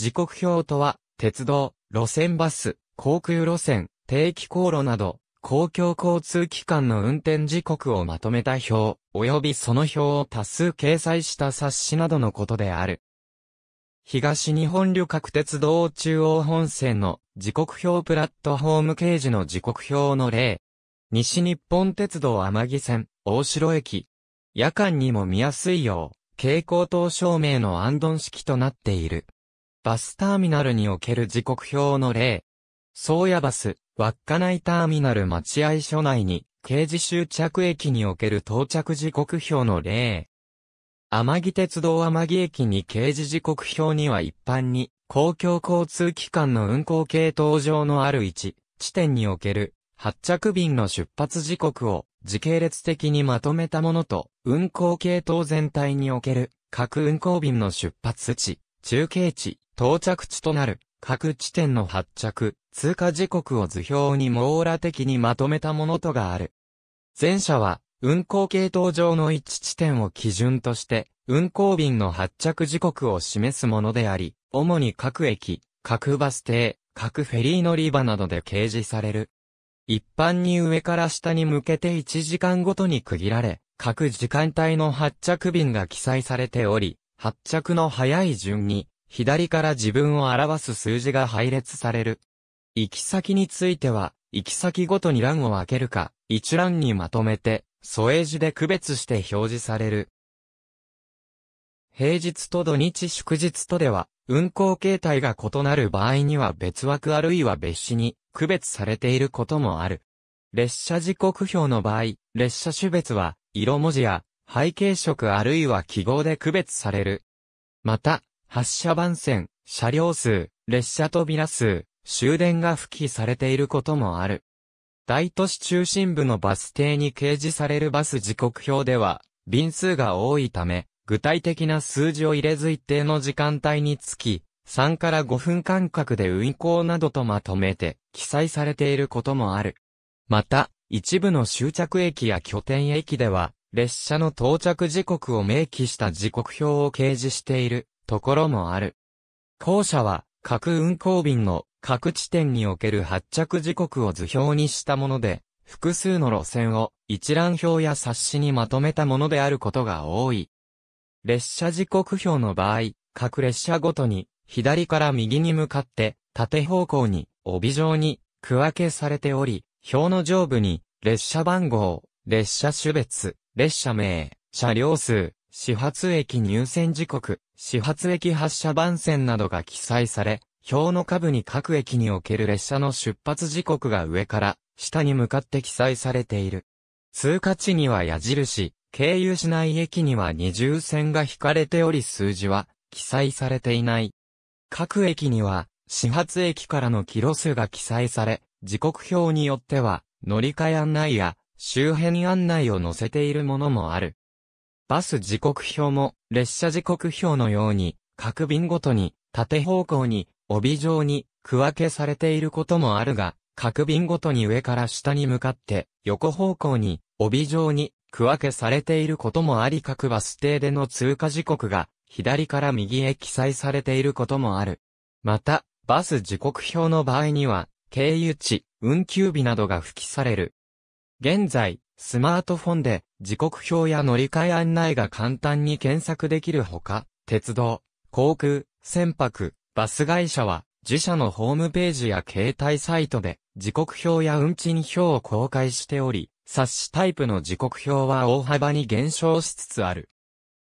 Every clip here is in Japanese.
時刻表とは、鉄道、路線バス、航空路線、定期航路など、公共交通機関の運転時刻をまとめた表、及びその表を多数掲載した冊子などのことである。東日本旅客鉄道中央本線の時刻表プラットフォーム掲示の時刻表の例。西日本鉄道天城線、大城駅。夜間にも見やすいよう、蛍光灯照明の暗ンン式となっている。バスターミナルにおける時刻表の例。宗谷バス、稚内ターミナル待合所内に、刑事終着駅における到着時刻表の例。天城鉄道天城駅に刑事時刻表には一般に、公共交通機関の運行系統上のある位置、地点における、発着便の出発時刻を、時系列的にまとめたものと、運行系統全体における、各運行便の出発地、中継地、到着地となる各地点の発着、通過時刻を図表に網羅的にまとめたものとがある。前者は、運行系統上の一地点を基準として、運行便の発着時刻を示すものであり、主に各駅、各バス停、各フェリー乗り場などで掲示される。一般に上から下に向けて1時間ごとに区切られ、各時間帯の発着便が記載されており、発着の早い順に、左から自分を表す数字が配列される。行き先については、行き先ごとに欄を開けるか、一覧にまとめて、添え字で区別して表示される。平日と土日祝日とでは、運行形態が異なる場合には別枠あるいは別紙に区別されていることもある。列車時刻表の場合、列車種別は、色文字や、背景色あるいは記号で区別される。また、発車番線、車両数、列車扉数、終電が付記されていることもある。大都市中心部のバス停に掲示されるバス時刻表では、便数が多いため、具体的な数字を入れず一定の時間帯につき、3から5分間隔で運行などとまとめて、記載されていることもある。また、一部の終着駅や拠点駅では、列車の到着時刻を明記した時刻表を掲示しているところもある。後者は、各運行便の各地点における発着時刻を図表にしたもので、複数の路線を一覧表や冊子にまとめたものであることが多い。列車時刻表の場合、各列車ごとに左から右に向かって縦方向に帯状に区分けされており、表の上部に列車番号、列車種別、列車名、車両数、始発駅入線時刻、始発駅発車番線などが記載され、表の下部に各駅における列車の出発時刻が上から下に向かって記載されている。通過地には矢印、経由しない駅には二重線が引かれており数字は記載されていない。各駅には始発駅からのキロ数が記載され、時刻表によっては乗り換え案内や周辺案内を載せているものもある。バス時刻表も列車時刻表のように、各便ごとに、縦方向に、帯状に、区分けされていることもあるが、各便ごとに上から下に向かって、横方向に、帯状に、区分けされていることもあり各バス停での通過時刻が、左から右へ記載されていることもある。また、バス時刻表の場合には、経由地、運休日などが付記される。現在、スマートフォンで時刻表や乗り換え案内が簡単に検索できるほか、鉄道、航空、船舶、バス会社は自社のホームページや携帯サイトで時刻表や運賃表を公開しており、冊子タイプの時刻表は大幅に減少しつつある。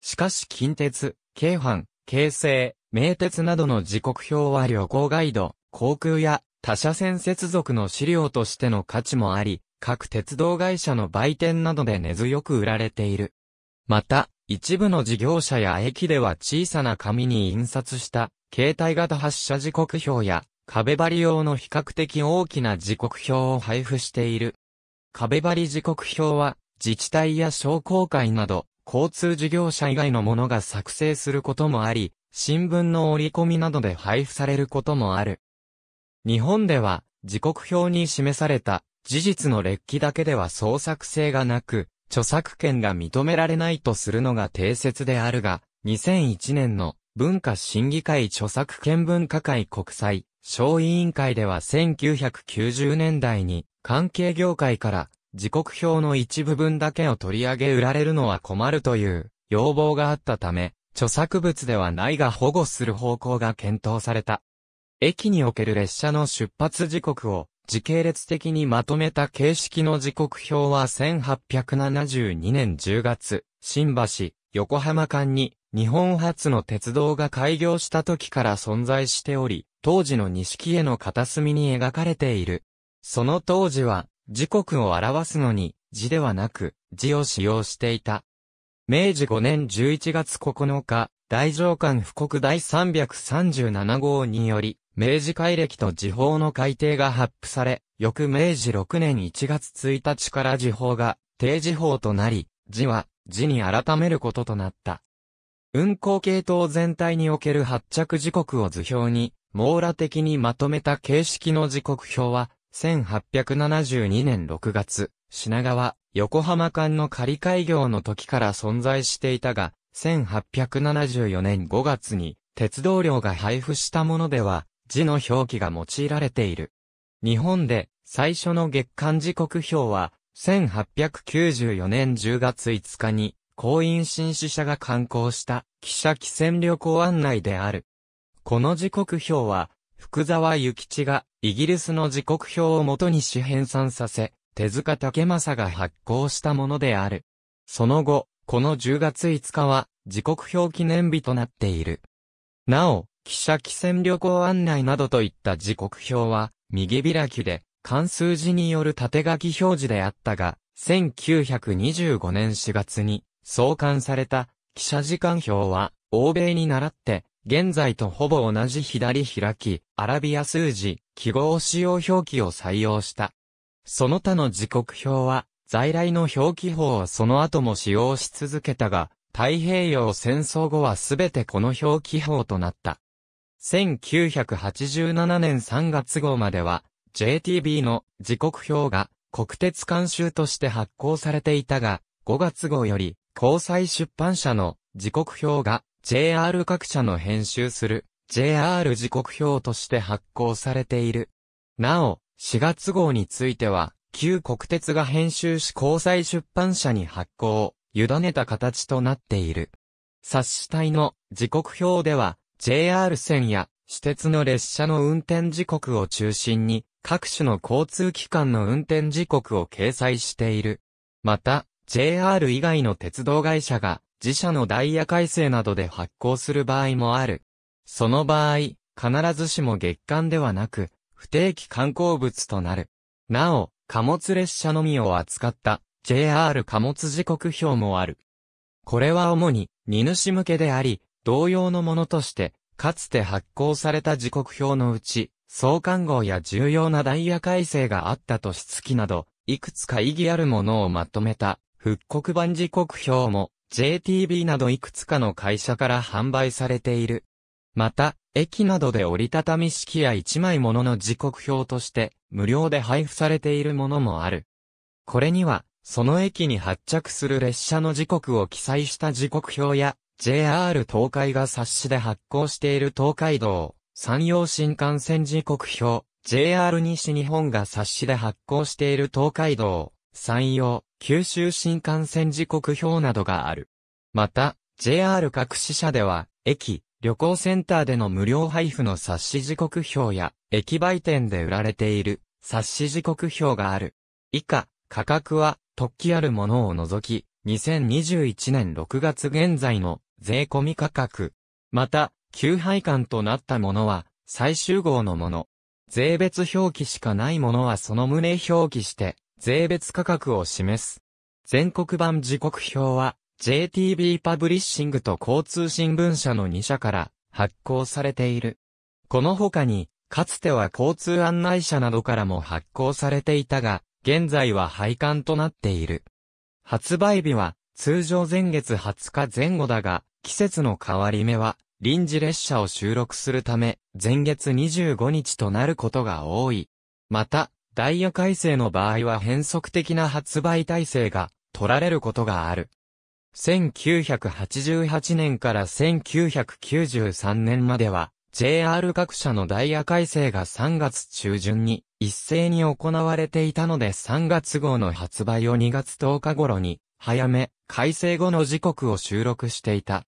しかし近鉄、京阪、京成、名鉄などの時刻表は旅行ガイド、航空や他社線接続の資料としての価値もあり、各鉄道会社の売店などで根強く売られている。また、一部の事業者や駅では小さな紙に印刷した、携帯型発車時刻表や、壁張り用の比較的大きな時刻表を配布している。壁張り時刻表は、自治体や商工会など、交通事業者以外のものが作成することもあり、新聞の折り込みなどで配布されることもある。日本では、時刻表に示された事実の劣気だけでは創作性がなく、著作権が認められないとするのが定説であるが、2001年の文化審議会著作権文化会国際小委員会では1990年代に関係業界から時刻表の一部分だけを取り上げ売られるのは困るという要望があったため、著作物ではないが保護する方向が検討された。駅における列車の出発時刻を時系列的にまとめた形式の時刻表は1872年10月、新橋、横浜間に日本初の鉄道が開業した時から存在しており、当時の錦絵の片隅に描かれている。その当時は、時刻を表すのに、字ではなく、字を使用していた。明治5年11月9日、大上官布告第337号により、明治改暦と時報の改定が発布され、翌明治6年1月1日から時報が、定時報となり、字は、字に改めることとなった。運行系統全体における発着時刻を図表に、網羅的にまとめた形式の時刻表は、1872年6月、品川、横浜間の仮開業の時から存在していたが、1874年5月に鉄道量が配布したものでは字の表記が用いられている。日本で最初の月間時刻表は1894年10月5日に公印新使者が刊行した記者汽船旅行案内である。この時刻表は福沢諭吉がイギリスの時刻表を元にし編纂させ、手塚武正が発行したものである。その後、この10月5日は、時刻表記念日となっている。なお、記者機船旅行案内などといった時刻表は、右開きで、関数字による縦書き表示であったが、1925年4月に創刊された記者時間表は、欧米に倣って、現在とほぼ同じ左開き、アラビア数字、記号使用表記を採用した。その他の時刻表は、在来の表記法はその後も使用し続けたが、太平洋戦争後はすべてこの表記法となった。1987年3月号までは、JTB の時刻表が国鉄監修として発行されていたが、5月号より、交際出版社の時刻表が JR 各社の編集する JR 時刻表として発行されている。なお、4月号については、旧国鉄が編集し交際出版社に発行、委ねた形となっている。冊子体の時刻表では、JR 線や私鉄の列車の運転時刻を中心に、各種の交通機関の運転時刻を掲載している。また、JR 以外の鉄道会社が、自社のダイヤ改正などで発行する場合もある。その場合、必ずしも月間ではなく、不定期観光物となる。なお、貨物列車のみを扱った JR 貨物時刻表もある。これは主に荷主向けであり、同様のものとして、かつて発行された時刻表のうち、相関号や重要なダイヤ改正があった年月など、いくつか意義あるものをまとめた、復刻版時刻表も、JTB などいくつかの会社から販売されている。また、駅などで折りたたみ式や一枚ものの時刻表として無料で配布されているものもある。これには、その駅に発着する列車の時刻を記載した時刻表や、JR 東海が冊子で発行している東海道、山陽新幹線時刻表、JR 西日本が冊子で発行している東海道、山陽、九州新幹線時刻表などがある。また、JR 各支社では、駅、旅行センターでの無料配布の冊子時刻表や、駅売店で売られている、冊子時刻表がある。以下、価格は、突起あるものを除き、2021年6月現在の税込み価格。また、旧配管となったものは、最終号のもの。税別表記しかないものはその旨表記して、税別価格を示す。全国版時刻表は、JTB パブリッシングと交通新聞社の2社から発行されている。この他に、かつては交通案内者などからも発行されていたが、現在は廃刊となっている。発売日は、通常前月20日前後だが、季節の変わり目は、臨時列車を収録するため、前月25日となることが多い。また、ダイヤ改正の場合は変則的な発売体制が取られることがある。1988年から1993年までは、JR 各社のダイヤ改正が3月中旬に一斉に行われていたので3月号の発売を2月10日頃に早め改正後の時刻を収録していた。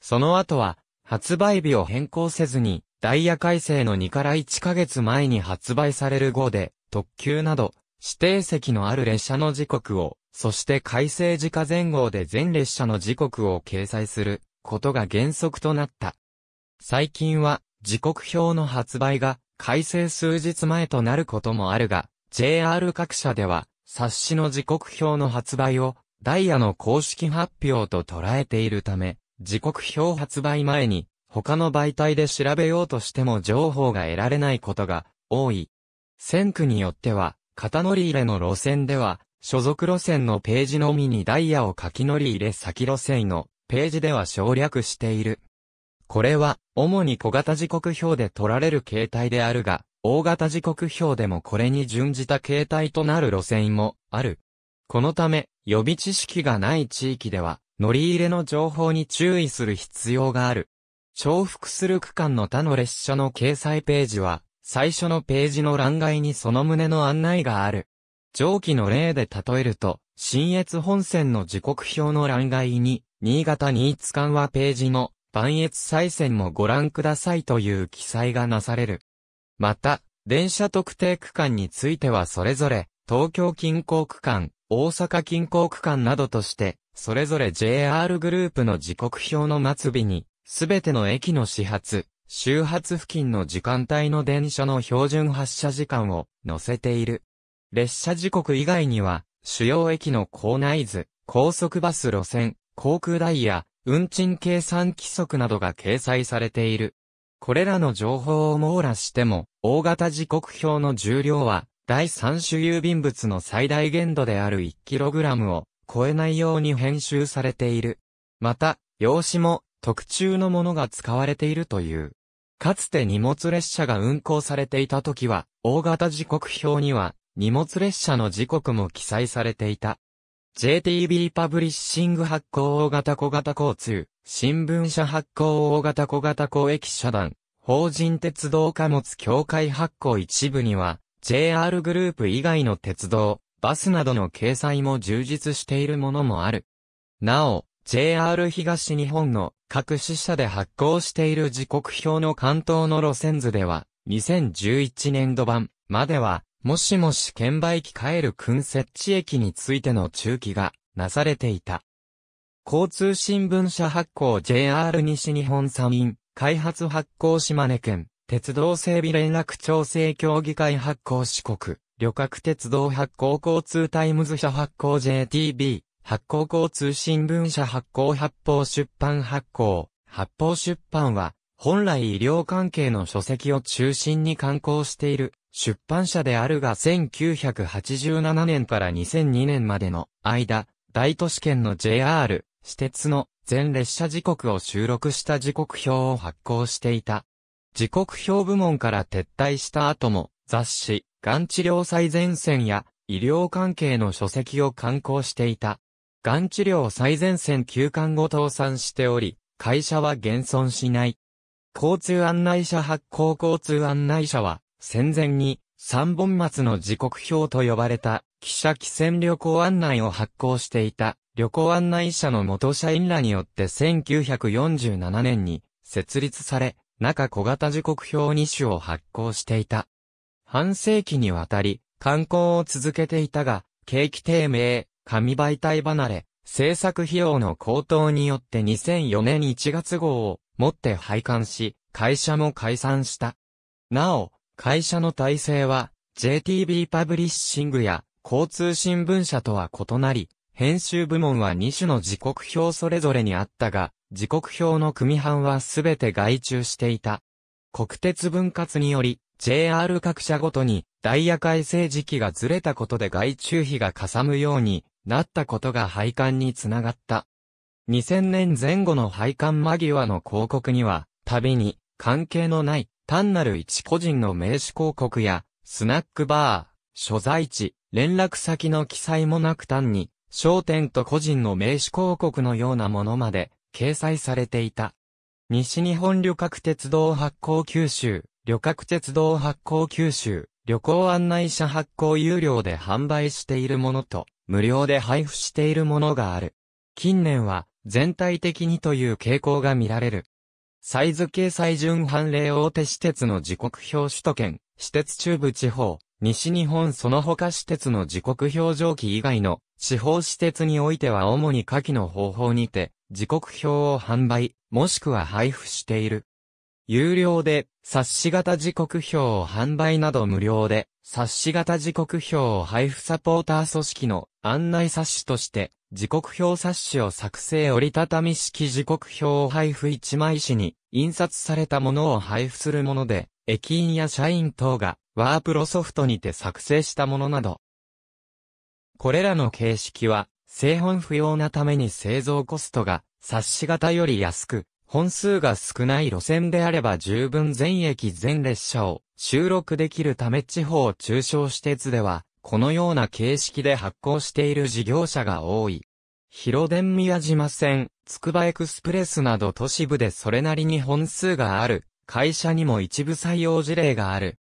その後は発売日を変更せずにダイヤ改正の2から1ヶ月前に発売される号で特急など指定席のある列車の時刻をそして改正時価前後で全列車の時刻を掲載することが原則となった。最近は時刻表の発売が改正数日前となることもあるが、JR 各社では冊子の時刻表の発売をダイヤの公式発表と捉えているため、時刻表発売前に他の媒体で調べようとしても情報が得られないことが多い。線区によっては、型乗り入れの路線では、所属路線のページのみにダイヤを書き乗り入れ先路線のページでは省略している。これは、主に小型時刻表で取られる形態であるが、大型時刻表でもこれに準じた形態となる路線もある。このため、予備知識がない地域では、乗り入れの情報に注意する必要がある。重複する区間の他の列車の掲載ページは、最初のページの欄外にその旨の案内がある。上記の例で例えると、新越本線の時刻表の欄外に、新潟新津間はページの、磐越再線もご覧くださいという記載がなされる。また、電車特定区間についてはそれぞれ、東京近郊区間、大阪近郊区間などとして、それぞれ JR グループの時刻表の末尾に、すべての駅の始発、周発付近の時間帯の電車の標準発車時間を載せている。列車時刻以外には、主要駅の構内図、高速バス路線、航空ダイヤ、運賃計算規則などが掲載されている。これらの情報を網羅しても、大型時刻表の重量は、第三種郵便物の最大限度である 1kg を超えないように編集されている。また、用紙も特注のものが使われているという。かつて荷物列車が運行されていた時は、大型時刻表には荷物列車の時刻も記載されていた。JTB パブリッシング発行大型小型交通、新聞社発行大型小型公益社団、法人鉄道貨物協会発行一部には、JR グループ以外の鉄道、バスなどの掲載も充実しているものもある。なお、JR 東日本の各支社で発行している時刻表の関東の路線図では、2011年度版までは、もしもし券売機帰る君設置駅についての中期がなされていた。交通新聞社発行 JR 西日本山ン、開発発行島根県、鉄道整備連絡調整協議会発行四国、旅客鉄道発行交通タイムズ社発行 JTB、発行交通新聞社発行発行出版発行、発行出版は、本来医療関係の書籍を中心に刊行している出版社であるが1987年から2002年までの間、大都市圏の JR、私鉄の全列車時刻を収録した時刻表を発行していた。時刻表部門から撤退した後も、雑誌、がん治療最前線や医療関係の書籍を刊行していた。がん治療最前線休館後倒産しており、会社は現存しない。交通案内者発行交通案内者は、戦前に、三本松の時刻表と呼ばれた、記者機船旅行案内を発行していた、旅行案内者の元社員らによって1947年に、設立され、中小型時刻表2種を発行していた。半世紀にわたり、観光を続けていたが、景気低迷、紙媒体離れ、制作費用の高騰によって2004年1月号をもって廃刊し、会社も解散した。なお、会社の体制は、JTB パブリッシングや交通新聞社とは異なり、編集部門は2種の時刻表それぞれにあったが、時刻表の組版はすべて外注していた。国鉄分割により、JR 各社ごとにダイヤ改正時期がずれたことで外注費がかさむようになったことが配管につながった。2000年前後の配管間際の広告には、度に関係のない単なる一個人の名刺広告や、スナックバー、所在地、連絡先の記載もなく単に、商店と個人の名刺広告のようなものまで、掲載されていた。西日本旅客鉄道発行九州、旅客鉄道発行九州、旅行案内者発行有料で販売しているものと、無料で配布しているものがある。近年は、全体的にという傾向が見られる。サイズ系最順判例大手私鉄の時刻表首都圏、私鉄中部地方、西日本その他私鉄の時刻表上記以外の地方私鉄においては主に下記の方法にて、時刻表を販売、もしくは配布している。有料で、冊子型時刻表を販売など無料で、冊子型時刻表を配布サポーター組織の案内冊子として、時刻表冊子を作成折りたたみ式時刻表を配布1枚紙に印刷されたものを配布するもので、駅員や社員等がワープロソフトにて作成したものなど。これらの形式は、製本不要なために製造コストが冊子型より安く、本数が少ない路線であれば十分全駅全列車を収録できるため地方中小施設では、このような形式で発行している事業者が多い。広電宮島線、つくばエクスプレスなど都市部でそれなりに本数がある、会社にも一部採用事例がある。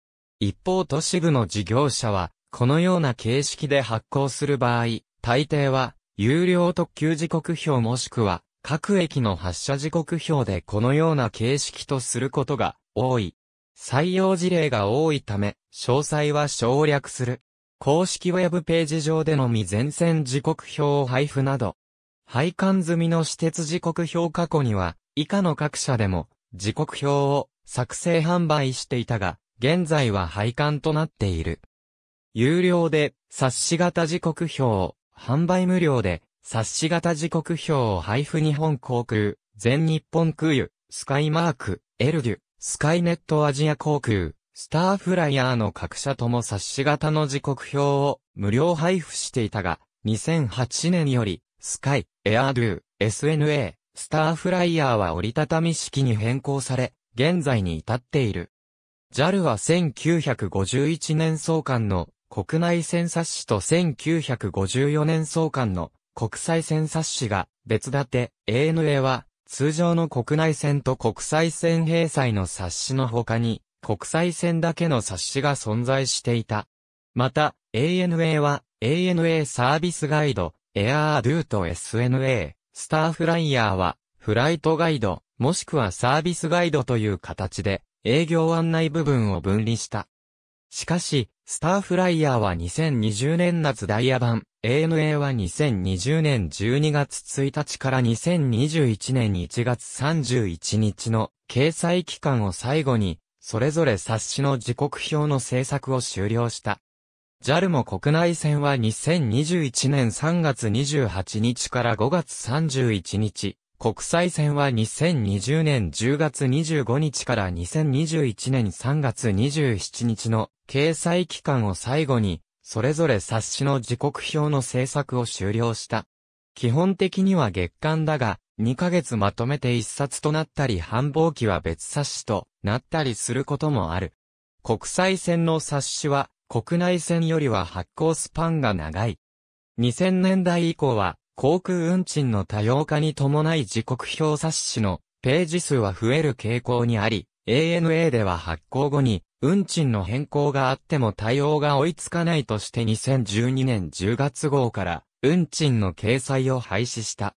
一方都市部の事業者は、このような形式で発行する場合、大抵は、有料特急時刻表もしくは、各駅の発車時刻表でこのような形式とすることが多い。採用事例が多いため、詳細は省略する。公式ウェブページ上でのみ前線時刻表を配布など、配管済みの私鉄時刻表過去には、以下の各社でも、時刻表を作成販売していたが、現在は配管となっている。有料で、冊子型時刻表を、販売無料で、冊子型時刻表を配布日本航空、全日本空輸、スカイマーク、エルデュ、スカイネットアジア航空、スターフライヤーの各社とも冊子型の時刻表を無料配布していたが、2008年より、スカイ、エアードゥ、SNA、スターフライヤーは折りたたみ式に変更され、現在に至っている。JAL は1951年創刊の国内線冊子と1954年創刊の国際線冊子が別立て、ANA は通常の国内線と国際線閉鎖の冊子の他に国際線だけの冊子が存在していた。また、ANA は、ANA サービスガイド、エアードゥーと SNA、スターフライヤーは、フライトガイド、もしくはサービスガイドという形で、営業案内部分を分離した。しかし、スターフライヤーは2020年夏ダイヤ版、ANA は2020年12月1日から2021年1月31日の掲載期間を最後にそれぞれ冊子の時刻表の制作を終了した。JAL も国内線は2021年3月28日から5月31日、国際線は2020年10月25日から2021年3月27日の掲載期間を最後に、それぞれ冊子の時刻表の制作を終了した。基本的には月間だが、2ヶ月まとめて1冊となったり繁忙期は別冊子となったりすることもある。国際線の冊子は国内線よりは発行スパンが長い。2000年代以降は航空運賃の多様化に伴い時刻表冊子のページ数は増える傾向にあり、ANA では発行後に運賃の変更があっても対応が追いつかないとして2012年10月号から運賃の掲載を廃止した。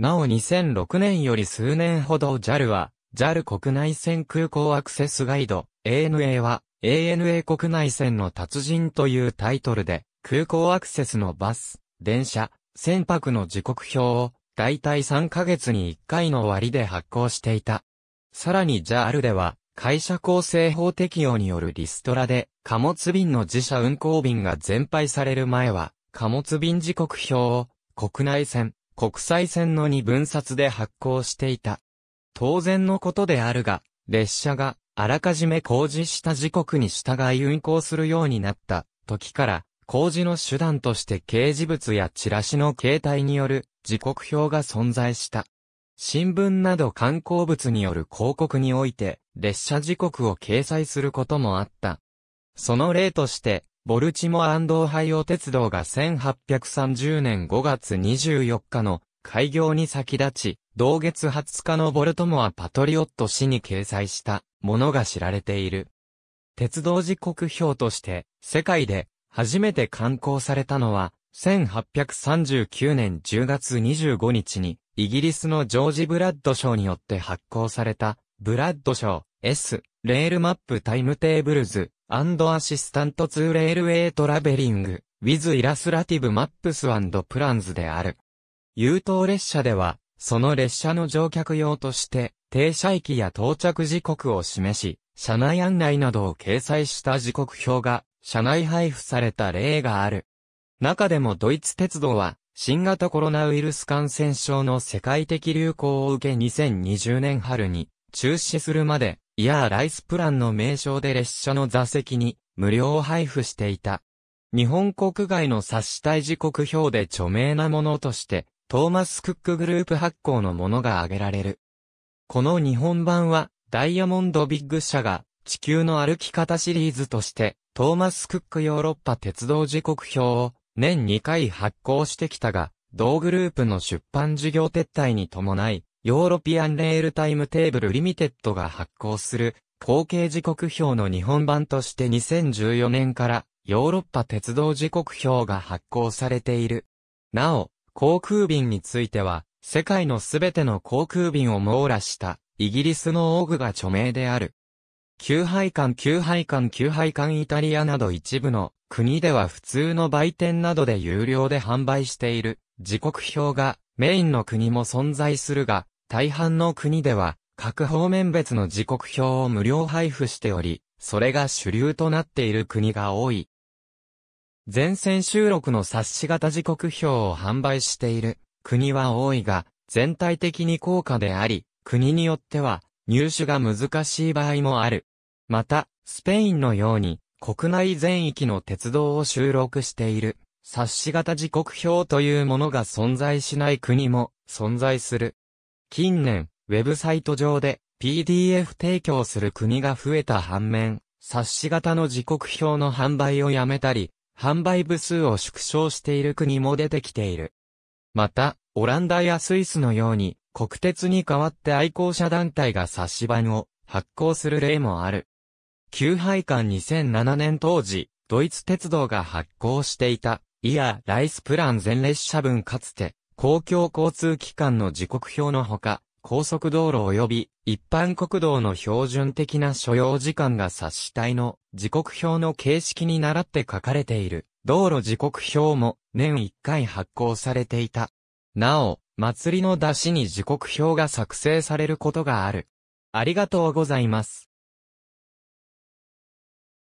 なお2006年より数年ほど JAL は、JAL 国内線空港アクセスガイド、ANA は、ANA 国内線の達人というタイトルで、空港アクセスのバス、電車、船舶の時刻表を、だいたい3ヶ月に1回の割で発行していた。さらに JAL では、会社構成法適用によるリストラで、貨物便の自社運航便が全廃される前は、貨物便時刻表を、国内線、国際線の2分冊で発行していた。当然のことであるが、列車があらかじめ工事した時刻に従い運行するようになった時から、工事の手段として掲示物やチラシの携帯による時刻表が存在した。新聞など観光物による広告において、列車時刻を掲載することもあった。その例として、ボルチモアオハイオ鉄道が1830年5月24日の開業に先立ち、同月20日のボルトモアパトリオット誌に掲載したものが知られている。鉄道時刻表として世界で初めて刊行されたのは1839年10月25日にイギリスのジョージ・ブラッド賞によって発行されたブラッド賞 S レールマップタイムテーブルズアンドアシスタントツーレールウェイトラベリング、ウィズイラスラティブマップスプランズである。優等列車では、その列車の乗客用として、停車駅や到着時刻を示し、車内案内などを掲載した時刻表が、車内配布された例がある。中でもドイツ鉄道は、新型コロナウイルス感染症の世界的流行を受け2020年春に、中止するまで、いや、ーライスプランの名称で列車の座席に無料配布していた。日本国外の冊し対時刻表で著名なものとして、トーマス・クックグループ発行のものが挙げられる。この日本版は、ダイヤモンドビッグ社が、地球の歩き方シリーズとして、トーマス・クックヨーロッパ鉄道時刻表を年2回発行してきたが、同グループの出版事業撤退に伴い、ヨーロピアンレールタイムテーブルリミテッドが発行する、後継時刻表の日本版として2014年からヨーロッパ鉄道時刻表が発行されている。なお、航空便については、世界のすべての航空便を網羅したイギリスのオーグが著名である。旧配管、旧配管、旧配管イタリアなど一部の国では普通の売店などで有料で販売している時刻表がメインの国も存在するが、大半の国では、各方面別の時刻表を無料配布しており、それが主流となっている国が多い。前線収録の冊子型時刻表を販売している国は多いが、全体的に高価であり、国によっては入手が難しい場合もある。また、スペインのように国内全域の鉄道を収録している冊子型時刻表というものが存在しない国も存在する。近年、ウェブサイト上で PDF 提供する国が増えた反面、冊子型の時刻表の販売をやめたり、販売部数を縮小している国も出てきている。また、オランダやスイスのように、国鉄に代わって愛好者団体が冊子版を発行する例もある。旧廃館2007年当時、ドイツ鉄道が発行していた、イヤー・ライスプラン全列車分かつて、公共交通機関の時刻表のほか、高速道路及び一般国道の標準的な所要時間が察し体の時刻表の形式に倣って書かれている道路時刻表も年1回発行されていた。なお、祭りの出しに時刻表が作成されることがある。ありがとうございます。